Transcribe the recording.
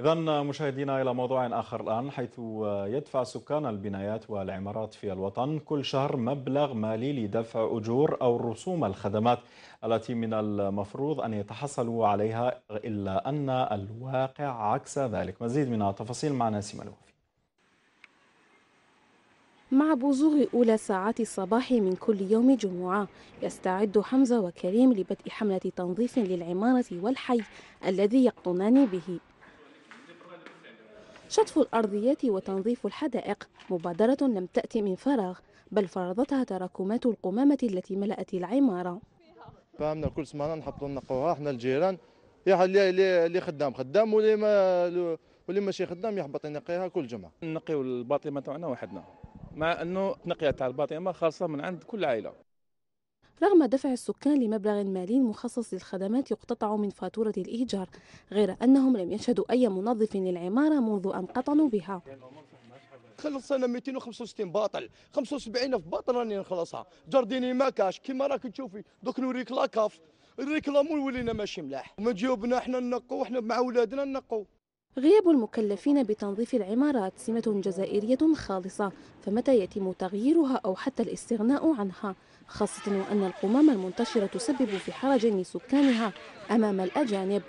إذا مشاهدينا إلى موضوع آخر الآن حيث يدفع سكان البنايات والعمارات في الوطن كل شهر مبلغ مالي لدفع أجور أو رسوم الخدمات التي من المفروض أن يتحصلوا عليها إلا أن الواقع عكس ذلك مزيد من التفاصيل مع ناسي ملوفي مع بزوغ أولى ساعات الصباح من كل يوم جمعة يستعد حمزة وكريم لبدء حملة تنظيف للعمارة والحي الذي يقطنان به شطف الأرضيات وتنظيف الحدائق مبادرة لم تأتي من فراغ بل فرضتها تراكمات القمامة التي ملأت العمارة فهمنا كل سمانة نحطوا نقوها احنا الجيران اللي اللي خدام خدام واللي ما واللي ماشي خدام يحبط ينقيها كل جمعه نقيو الباطمه تاعنا وحدنا مع انه نقيه تاع الباطمه خاصه من عند كل عائله رغم دفع السكان لمبلغ مالي مخصص للخدمات يقتطع من فاتورة الإيجار غير أنهم لم يشهدوا أي منظف للعمارة منذ أن قطنوا بها خلصنا 265 باطل 75 في باطل راني نخلصها جارديني ما كاش كيما راك تشوفي دوك نوريك لاكاف الريكلامون ولينا ماشي ملاح ما جيوبنا احنا نقوا احنا مع ولادنا ننقوا غياب المكلفين بتنظيف العمارات سمة جزائرية خالصة فمتى يتم تغييرها أو حتى الاستغناء عنها خاصة وأن القمامة المنتشرة تسبب في حرج لسكانها أمام الأجانب